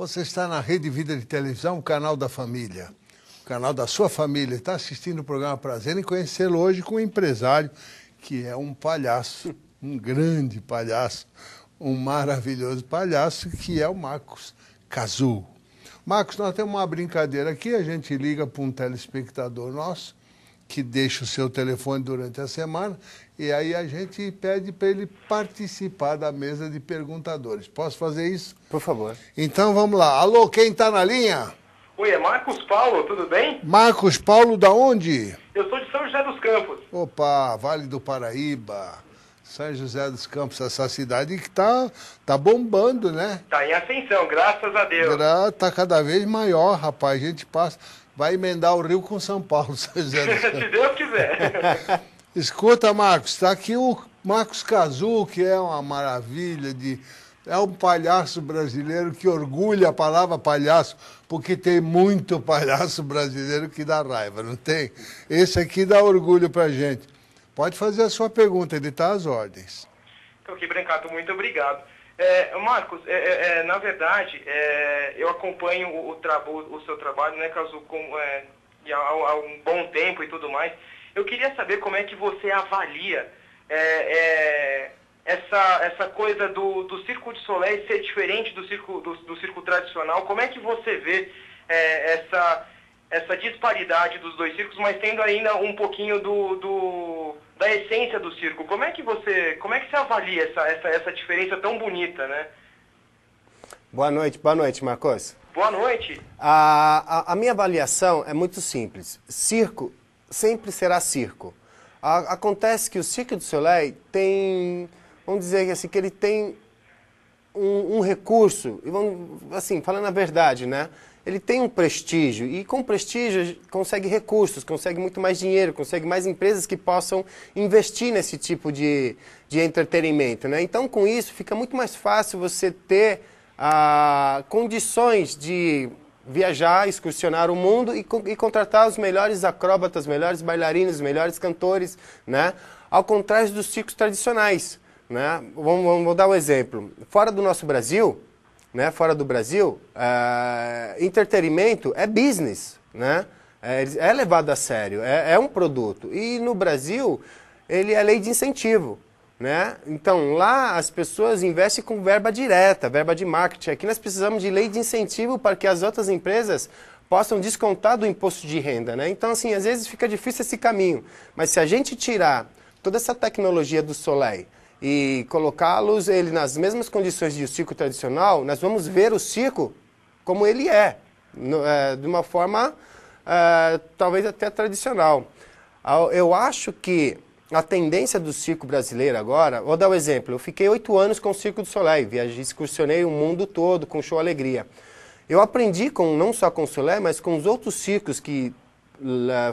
Você está na Rede Vida de Televisão, canal da família, canal da sua família. Está assistindo o programa Prazer em conhecê-lo hoje com um empresário que é um palhaço, um grande palhaço, um maravilhoso palhaço, que é o Marcos Cazu. Marcos, nós temos uma brincadeira aqui, a gente liga para um telespectador nosso que deixa o seu telefone durante a semana e aí a gente pede para ele participar da mesa de perguntadores. Posso fazer isso? Por favor. Então vamos lá. Alô, quem está na linha? Oi, é Marcos Paulo, tudo bem? Marcos Paulo, da onde? Eu sou de São José dos Campos. Opa, Vale do Paraíba. São José dos Campos, essa cidade que está, tá bombando, né? Tá em ascensão, graças a Deus. Está tá cada vez maior, rapaz. A gente passa vai emendar o Rio com São Paulo, São José do Se Deus quiser. Escuta, Marcos, está aqui o Marcos Cazu, que é uma maravilha de é um palhaço brasileiro que orgulha a palavra palhaço, porque tem muito palhaço brasileiro que dá raiva, não tem? Esse aqui dá orgulho para gente. Pode fazer a sua pergunta, ele está às ordens. Então, que brincado, muito obrigado. É, Marcos, é, é, é na verdade, é, eu acompanho o, o, o, seu trabalho, né, Caso, com, é, há, há, um bom tempo e tudo mais. Eu queria saber como é que você avalia essa, essa coisa do, do circo de Soleil ser diferente do circo, do, do circo tradicional. Como é que você vê essa, essa disparidade dos dois circos, mas tendo ainda um pouquinho do, do da essência do circo. Como é que você, como é que você avalia essa, essa, essa diferença tão bonita, né? Boa noite, boa noite, Marcos. Boa noite. A, a, a minha avaliação é muito simples. Circo sempre será circo. A, acontece que o circo do Soleil tem, vamos dizer assim, que ele tem um, um recurso, e vamos, assim, falando a verdade, né? Ele tem um prestígio e com prestígio consegue recursos, consegue muito mais dinheiro, consegue mais empresas que possam investir nesse tipo de, de entretenimento, né? Então, com isso, fica muito mais fácil você ter ah, condições de viajar, excursionar o mundo e, e, contratar os melhores acróbatas, melhores bailarinos, melhores cantores, né? Ao contrário dos circos tradicionais. Né? Vamos, vamos vou dar um exemplo. Fora do nosso Brasil, né? fora do Brasil, eh, entretenimento é business, né? É, é levado a sério, é, é, um produto. E no Brasil, ele é lei de incentivo. Né? Então, lá as pessoas investem com verba direta, verba de marketing. Aqui nós precisamos de lei de incentivo para que as outras empresas possam descontar do imposto de renda. Né? Então, assim, às vezes fica difícil esse caminho. Mas se a gente tirar toda essa tecnologia do Soleil, e colocá-los ele nas mesmas condições de circo tradicional, nós vamos ver o circo como ele é, no, é de uma forma é, talvez até tradicional. Eu acho que a tendência do circo brasileiro agora, vou dar um exemplo, eu fiquei oito anos com o Circo do Soleil, viajei, excursionei o mundo todo com show Alegria. Eu aprendi com não só com o Soleil, mas com os outros circos que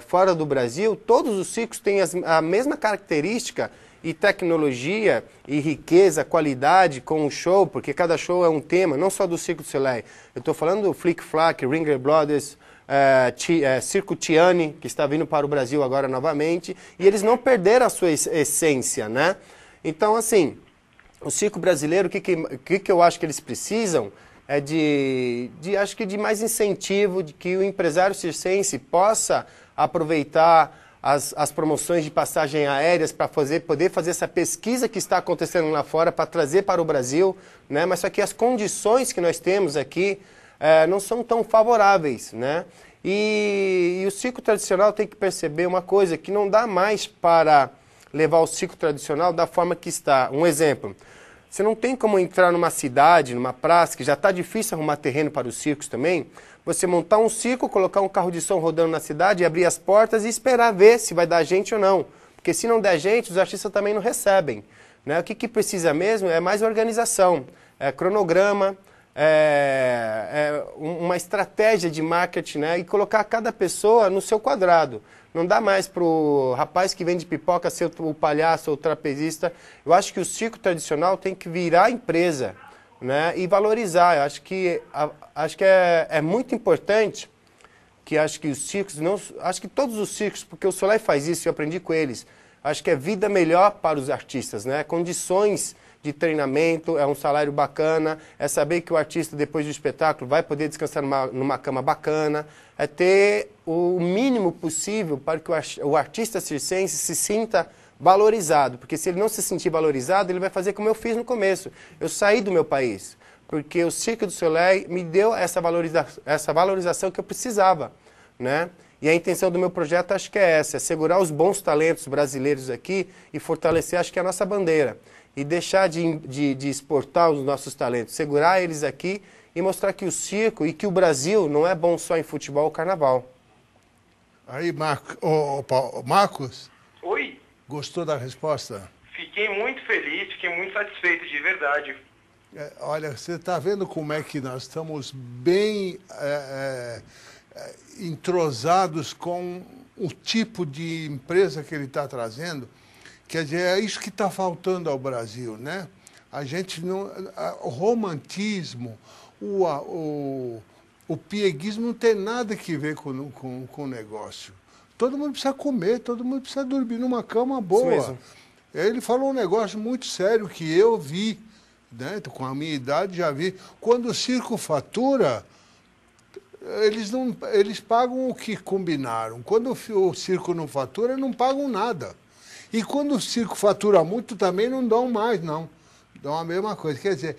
fora do Brasil, todos os circos têm as, a mesma característica e tecnologia e riqueza, qualidade com um show, porque cada show é um tema, não só do Circo do Soleil. Eu estou falando do Flick Flack, Ringer Brothers, eh, ti, eh, Circo Tiani, que está vindo para o Brasil agora novamente, e eles não perderam a sua essência, né? Então, assim, o circo brasileiro, o que, que, que eu acho que eles precisam é de, de, acho que de mais incentivo, de que o empresário circense possa aproveitar as, as promoções de passagem aéreas para fazer, poder fazer essa pesquisa que está acontecendo lá fora para trazer para o Brasil, né? mas só que as condições que nós temos aqui é, não são tão favoráveis. Né? E, e o ciclo tradicional tem que perceber uma coisa, que não dá mais para levar o ciclo tradicional da forma que está. Um exemplo, você não tem como entrar numa cidade, numa praça, que já está difícil arrumar terreno para os circos também. Você montar um circo, colocar um carro de som rodando na cidade, abrir as portas e esperar ver se vai dar gente ou não. Porque se não der gente, os artistas também não recebem. Né? O que, que precisa mesmo é mais organização, é cronograma, é, é uma estratégia de marketing né? e colocar cada pessoa no seu quadrado. Não dá mais pro rapaz que vende pipoca ser o palhaço ou o trapezista. Eu acho que o circo tradicional tem que virar empresa, né? E valorizar. Eu acho que, a, acho que é, é muito importante que acho que os circos não, acho que todos os circos, porque o Soleil faz isso, eu aprendi com eles. Acho que é vida melhor para os artistas, né? Condições de treinamento, é um salário bacana, é saber que o artista, depois do espetáculo, vai poder descansar numa, numa cama bacana, é ter o mínimo possível para que o, o artista circense se sinta valorizado, porque se ele não se sentir valorizado, ele vai fazer como eu fiz no começo. Eu saí do meu país, porque o Cirque du Soleil me deu essa, valoriza essa valorização que eu precisava, né? E a intenção do meu projeto acho que é essa, é segurar os bons talentos brasileiros aqui e fortalecer acho que é a nossa bandeira e deixar de, de, de exportar os nossos talentos, segurar eles aqui e mostrar que o circo e que o Brasil não é bom só em futebol é ou carnaval. Aí, Marco, oh, oh, Marcos. Oi. Gostou da resposta? Fiquei muito feliz, fiquei muito satisfeito, de verdade. É, olha, você está vendo como é que nós estamos bem é, é, é, entrosados com o tipo de empresa que ele está trazendo? Quer dizer, é isso que está faltando ao Brasil, né? A gente não. o romantismo, o, o, o pieguismo não tem nada que ver com, com, com o negócio. Todo mundo precisa comer, todo mundo precisa dormir numa cama boa. Ele falou um negócio muito sério que eu vi, né? com a minha idade já vi. Quando o circo fatura, eles, não, eles pagam o que combinaram. Quando o, o circo não fatura, não pagam nada. E quando o circo fatura muito, também não dão mais, não. Dão a mesma coisa. Quer dizer,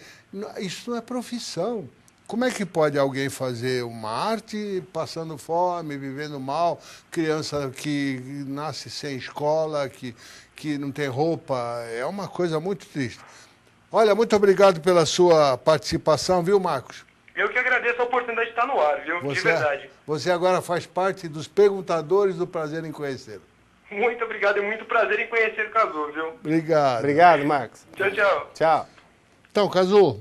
isso não é profissão. Como é que pode alguém fazer uma arte passando fome, vivendo mal, criança que nasce sem escola, que, que não tem roupa? É uma coisa muito triste. Olha, muito obrigado pela sua participação, viu, Marcos? Eu que agradeço a oportunidade de estar no ar, viu? Você, de é verdade. Você agora faz parte dos perguntadores do prazer em conhecê-lo. Muito obrigado e muito prazer em conhecer o Cazu, viu? Obrigado. Obrigado, Marcos. Tchau, tchau. Tchau. Então, Cazu,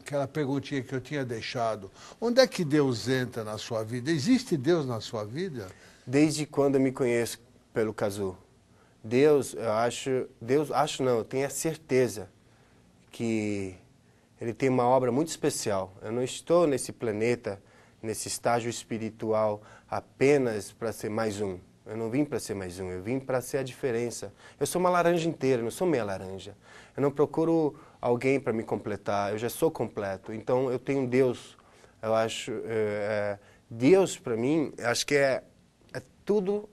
aquela perguntinha que eu tinha deixado. Onde é que Deus entra na sua vida? Existe Deus na sua vida? Desde quando eu me conheço pelo Cazu. Deus, eu acho, Deus, acho não, eu tenho a certeza que ele tem uma obra muito especial. Eu não estou nesse planeta, nesse estágio espiritual apenas para ser mais um. Eu não vim para ser mais um, eu vim para ser a diferença. Eu sou uma laranja inteira, não sou meia laranja. Eu não procuro alguém para me completar, eu já sou completo. Então eu tenho Deus. Eu acho. É, Deus, para mim, acho que é, é tudo.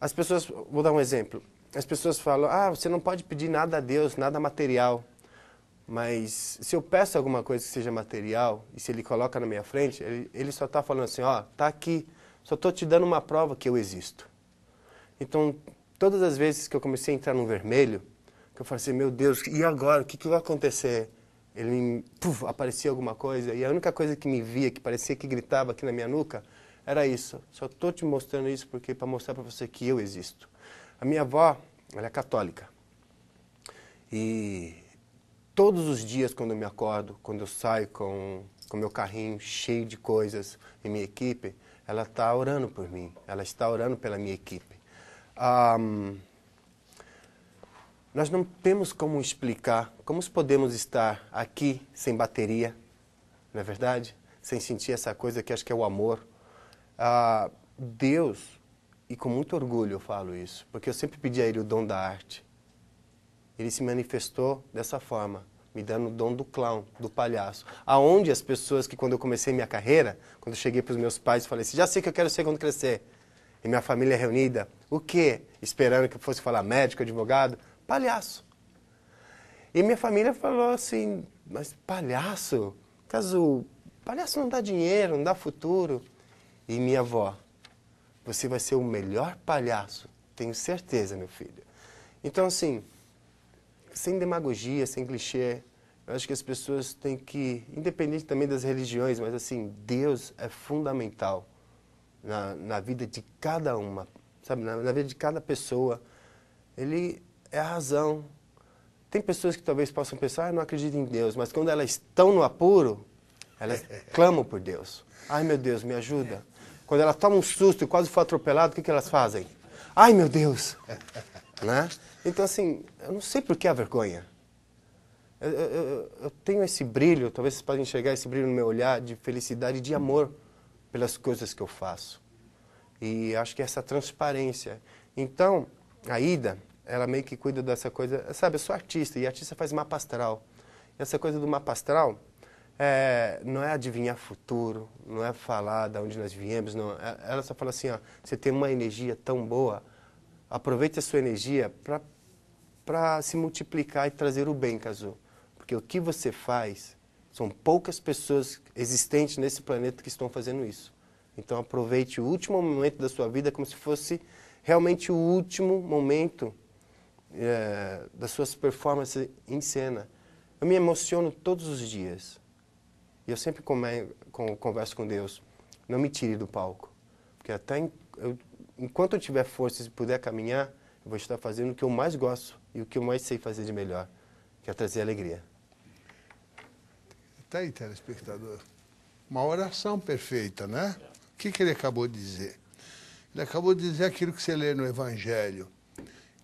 As pessoas. Vou dar um exemplo. As pessoas falam: ah, você não pode pedir nada a Deus, nada material. Mas se eu peço alguma coisa que seja material e se ele coloca na minha frente, ele, ele só está falando assim: ó, oh, aqui só estou te dando uma prova que eu existo. Então, todas as vezes que eu comecei a entrar no vermelho, que eu falei assim, meu Deus, e agora? O que, que vai acontecer? Ele, aparecia alguma coisa, e a única coisa que me via, que parecia que gritava aqui na minha nuca, era isso. Só estou te mostrando isso porque para mostrar para você que eu existo. A minha avó, ela é católica. E todos os dias quando eu me acordo, quando eu saio com o meu carrinho cheio de coisas e minha equipe, ela está orando por mim, ela está orando pela minha equipe. Um, nós não temos como explicar como podemos estar aqui sem bateria, não é verdade? Sem sentir essa coisa que acho que é o amor. Uh, Deus, e com muito orgulho eu falo isso, porque eu sempre pedi a Ele o dom da arte. Ele se manifestou dessa forma me dando o dom do clown, do palhaço. Aonde as pessoas que quando eu comecei minha carreira, quando eu cheguei para os meus pais, falei assim, já sei que eu quero ser quando crescer. E minha família reunida, o quê? Esperando que eu fosse falar médico, advogado, palhaço. E minha família falou assim, mas palhaço? Caso palhaço não dá dinheiro, não dá futuro. E minha avó, você vai ser o melhor palhaço, tenho certeza, meu filho. Então assim, sem demagogia, sem clichê. Eu acho que as pessoas têm que, independente também das religiões, mas assim, Deus é fundamental na, na vida de cada uma, sabe? Na, na vida de cada pessoa. Ele é a razão. Tem pessoas que talvez possam pensar, ah, eu não acredito em Deus, mas quando elas estão no apuro, elas clamam por Deus. Ai, meu Deus, me ajuda. Quando ela toma um susto e quase foi atropelado, o que, que elas fazem? Ai, meu Deus, Né? Então, assim, eu não sei por que a vergonha. Eu, eu, eu, tenho esse brilho, talvez vocês podem enxergar esse brilho no meu olhar de felicidade e de amor pelas coisas que eu faço. E acho que é essa transparência. Então, a Ida, ela meio que cuida dessa coisa. Sabe, eu sou artista e artista faz mapa astral. E essa coisa do mapa astral é, não é adivinhar futuro, não é falar de onde nós viemos. Não. É, ela só fala assim: ó, você tem uma energia tão boa aproveite a sua energia para se multiplicar e trazer o bem, Kazu. Porque o que você faz, são poucas pessoas existentes nesse planeta que estão fazendo isso. Então aproveite o último momento da sua vida como se fosse realmente o último momento é, das suas performances em cena. Eu me emociono todos os dias. E eu sempre come, com, converso com Deus, não me tire do palco. Porque até eu enquanto eu tiver forças e puder caminhar, eu vou estar fazendo o que eu mais gosto e o que eu mais sei fazer de melhor, que é trazer alegria. Está aí, telespectador. Uma oração perfeita, né? O que, que ele acabou de dizer? Ele acabou de dizer aquilo que você lê no Evangelho,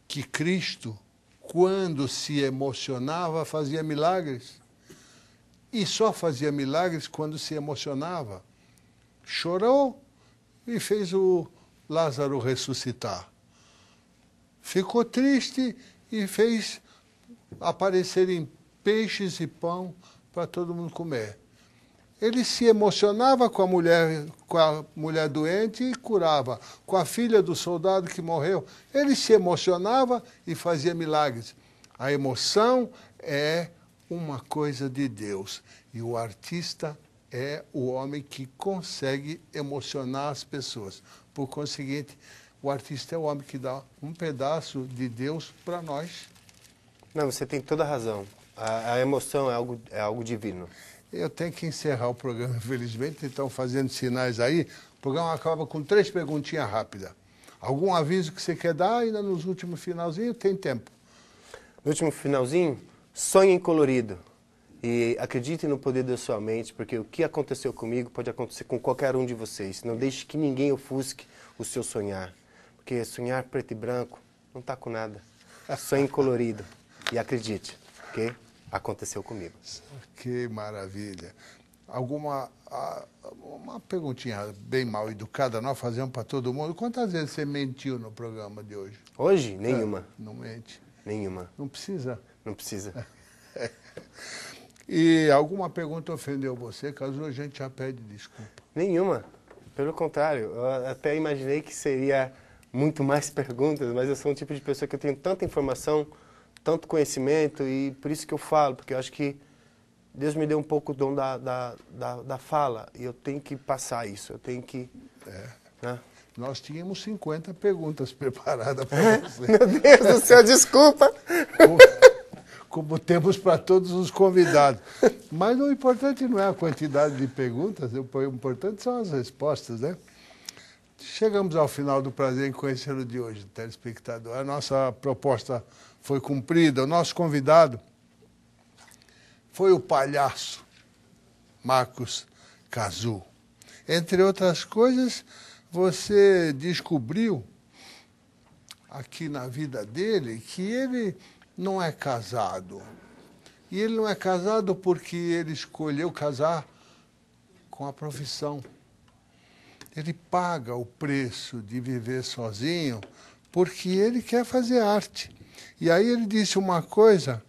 que Cristo, quando se emocionava, fazia milagres. E só fazia milagres quando se emocionava. Chorou e fez o, Lázaro ressuscitar. Ficou triste e fez aparecerem peixes e pão para todo mundo comer. Ele se emocionava com a mulher, com a mulher doente e curava, com a filha do soldado que morreu. Ele se emocionava e fazia milagres. A emoção é uma coisa de Deus e o artista é o homem que consegue emocionar as pessoas. Por conseguinte, o artista é o homem que dá um pedaço de Deus para nós. Não, você tem toda a razão. A, a, emoção é algo, é algo divino. Eu tenho que encerrar o programa, infelizmente, estão fazendo sinais aí. O programa acaba com três perguntinhas rápidas. Algum aviso que você quer dar ainda nos últimos finalzinhos? Tem tempo. No último finalzinho, sonho em colorido. E acredite no poder da sua mente, porque o que aconteceu comigo pode acontecer com qualquer um de vocês. Não deixe que ninguém ofusque o seu sonhar. Porque sonhar preto e branco não está com nada. sonho colorido. E acredite, que aconteceu comigo. Que maravilha. Alguma uma perguntinha bem mal educada, nós fazemos para todo mundo. Quantas vezes você mentiu no programa de hoje? Hoje? Nenhuma. É, não mente. Nenhuma. Não precisa? Não precisa. E alguma pergunta ofendeu você, caso a gente já pede desculpa. Nenhuma. Pelo contrário, eu até imaginei que seria muito mais perguntas, mas eu sou um tipo de pessoa que eu tenho tanta informação, tanto conhecimento, e por isso que eu falo, porque eu acho que Deus me deu um pouco o dom da, da, da, da fala, e eu tenho que passar isso, eu tenho que... É. Né? Nós tínhamos 50 perguntas preparadas para é? você. Meu Deus do céu, desculpa! como temos para todos os convidados. Mas o importante não é a quantidade de perguntas, o importante são as respostas, né? Chegamos ao final do prazer em conhecê-lo de hoje, telespectador. A nossa proposta foi cumprida. O nosso convidado foi o palhaço Marcos Cazu. Entre outras coisas, você descobriu aqui na vida dele que ele não é casado. E ele não é casado porque ele escolheu casar com a profissão. Ele paga o preço de viver sozinho porque ele quer fazer arte. E aí ele disse uma coisa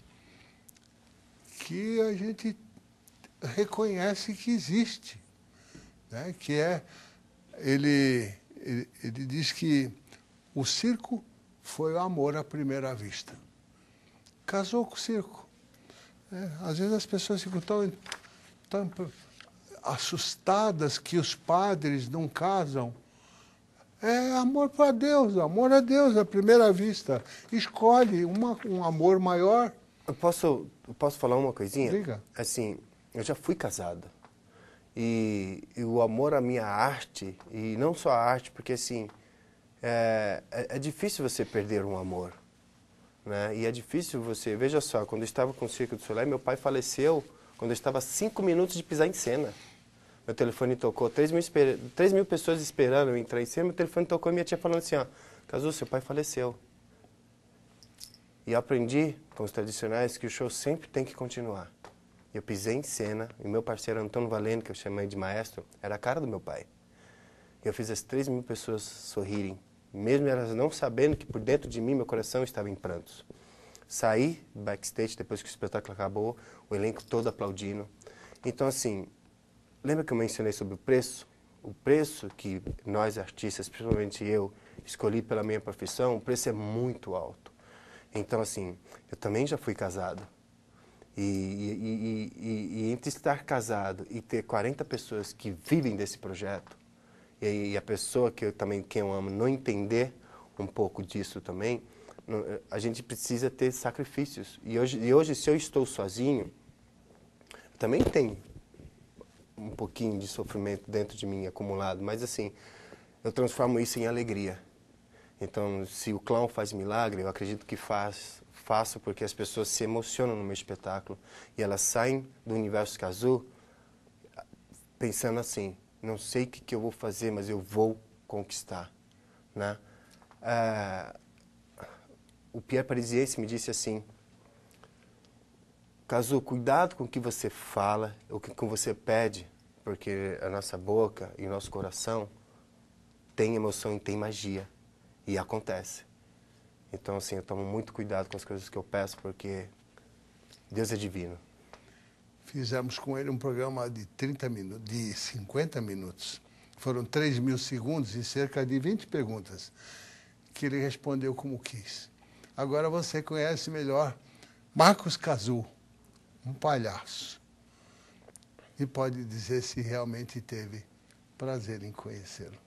que a gente reconhece que existe, né? que é, ele, ele, ele diz que o circo foi o amor à primeira vista casou com o circo. É, às vezes as pessoas ficam tão, tão assustadas que os padres não casam. É amor para Deus, amor a Deus à primeira vista. Escolhe uma, um amor maior. Eu posso, eu posso falar uma coisinha? Diga. Assim, eu já fui casado. E, e, o amor à minha arte, e não só a arte, porque assim, é, é, é difícil você perder um amor. Né? E é difícil você... Veja só, quando eu estava com o Circo do Soleil, meu pai faleceu quando eu estava a cinco minutos de pisar em cena. Meu telefone tocou, três mil, esper... mil pessoas esperando eu entrar em cena, meu telefone tocou e minha tia falando assim, ó, Cazu, seu pai faleceu. E aprendi com os tradicionais que o show sempre tem que continuar. Eu pisei em cena e meu parceiro Antônio Valente, que eu chamei de maestro, era a cara do meu pai. Eu fiz as três mil pessoas sorrirem mesmo elas não sabendo que por dentro de mim meu coração estava em prantos. Saí backstage depois que o espetáculo acabou, o elenco todo aplaudindo. Então, assim, lembra que eu mencionei sobre o preço? O preço que nós artistas, principalmente eu, escolhi pela minha profissão, o preço é muito alto. Então, assim, eu também já fui casado. E, e, e, e, entre estar casado e ter 40 pessoas que vivem desse projeto, e, e a pessoa que eu também quem eu amo não entender um pouco disso também, eh, a gente precisa ter sacrifícios. E hoje, e hoje se eu estou sozinho, também tenho um pouquinho de sofrimento dentro de mim acumulado, mas assim, eu transformo isso em alegria. Então, se o clown faz milagre, eu acredito que faz, faço porque as pessoas se emocionam no meu espetáculo e elas saem do universo casu ah, pensando assim: não sei o que, que eu vou fazer, mas eu vou conquistar. Né? Ah, o Pierre Parisiense me disse assim, Casu, cuidado com o que você fala, o que você pede, porque a nossa boca e o nosso coração tem emoção e tem magia, e acontece. Então, assim, eu tomo muito cuidado com as coisas que eu peço, porque Deus é divino. Fizemos com ele um programa de 30 minutos, de 50 minutos. Foram 3 mil segundos e cerca de 20 perguntas, que ele respondeu como quis. Agora você conhece melhor Marcos Cazu, um palhaço. E pode dizer se realmente teve prazer em conhecê-lo.